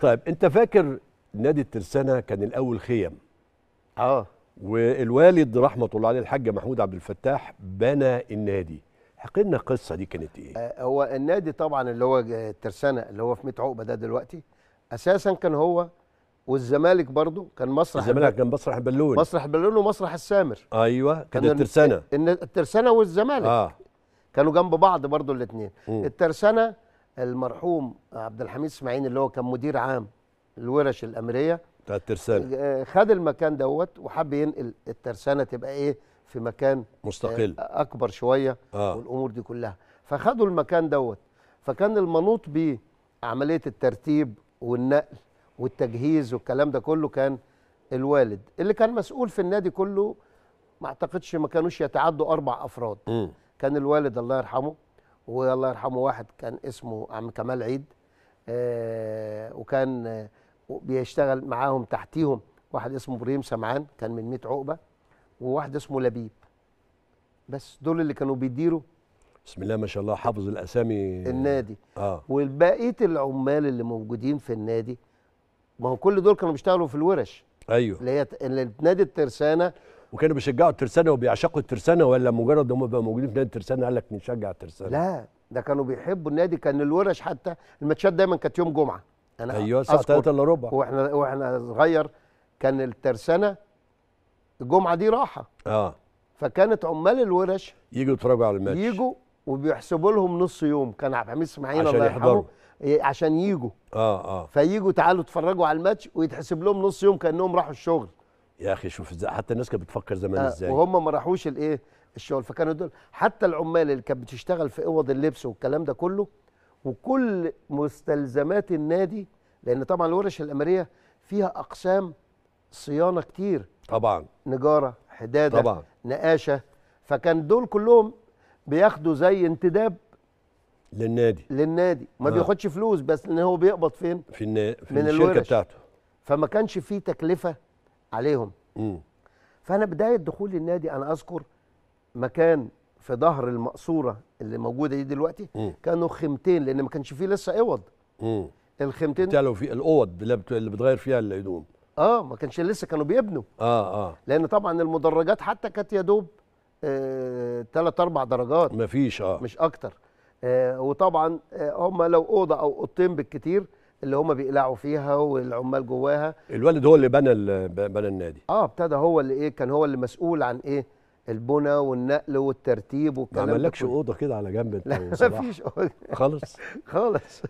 طيب انت فاكر نادي الترسانه كان الاول خيم اه والوالد رحمه الله عليه الحاج محمود عبد الفتاح بنى النادي احكي لنا القصه دي كانت ايه آه، هو النادي طبعا اللي هو الترسانه اللي هو في 100 عقبه ده دلوقتي اساسا كان هو والزمالك برضو كان مسرح الزمالك كان مسرح البالون مسرح البالون ومسرح السامر ايوه كان الترسانه الترسانه والزمالك آه. كانوا جنب بعض برضو الاثنين الترسانه المرحوم عبد الحميد اسماعيل اللي هو كان مدير عام الورش الامريه بتاع الترسانه آه، خد المكان دوت وحب ينقل الترسانه تبقى ايه في مكان آه، مستقل اكبر شويه آه. والامور دي كلها فخدوا المكان دوت فكان المنوط بيه عمليه الترتيب والنقل والتجهيز والكلام ده كله كان الوالد اللي كان مسؤول في النادي كله ما اعتقدش ما كانوش يتعدوا اربع افراد م. كان الوالد الله يرحمه والله يرحمه واحد كان اسمه عم كمال عيد آه، وكان آه، بيشتغل معاهم تحتيهم واحد اسمه ابراهيم سمعان كان من 100 عقبه وواحد اسمه لبيب بس دول اللي كانوا بيديروا بسم الله ما شاء الله حافظ الاسامي النادي اه والبقيه العمال اللي موجودين في النادي ما هو كل دول كانوا بيشتغلوا في الورش ايوه اللي هي نادي الترسانه وكانوا بيشجعوا الترسانه وبيعشقوا الترسانه ولا مجرد هم بقوا موجودين في نادي الترسانه قال لك نشجع الترسانه لا ده كانوا بيحبوا النادي كان الورش حتى الماتشات دايما كانت يوم جمعه انا ايوه الساعه 3 الا ربع واحنا واحنا صغير كان الترسانه الجمعه دي راحه اه فكانت عمال الورش يجوا يتفرجوا على الماتش يجوا وبيحسبوا لهم نص يوم كان عبد الحميد اسماعيل الله يرحمه عشان يجوا اه اه فيجوا تعالوا اتفرجوا على الماتش ويتحسب لهم نص يوم كانهم راحوا الشغل يا اخي شوف حتى الناس كانت بتفكر زمان آه ازاي وهم ما راحوش الايه الشغل فكانوا دول حتى العمال اللي كانت بتشتغل في اوض اللبس والكلام ده كله وكل مستلزمات النادي لان طبعا الورش الاماريه فيها اقسام صيانه كتير طبعا نجاره حداده طبعا نقاشه فكان دول كلهم بياخدوا زي انتداب للنادي للنادي ما آه. بياخدش فلوس بس ان هو بيقبض فين في, النا... في من الشركه الورش. بتاعته فما كانش فيه تكلفه عليهم م. فانا بدايه دخولي النادي انا اذكر مكان في ظهر المقصوره اللي موجوده دي دلوقتي م. كانوا خيمتين لان ما كانش فيه لسه اوض الخيمتين لو في الاوض اللي بتغير فيها الهدوم اه ما كانش لسه كانوا بيبنوا اه اه لان طبعا المدرجات حتى كانت يا دوب ثلاث آه اربع درجات مفيش اه مش اكتر آه وطبعا آه هم لو اوضه او اوضتين بالكتير اللي هم بيقلعوا فيها والعمال جواها الوالد هو اللي بنى بنى النادي اه ابتدى هو اللي ايه كان هو اللي مسؤول عن ايه البنى والنقل والترتيب والكلام ما عملكش اوضه كده على جنب انت ما فيش اوضه خالص خالص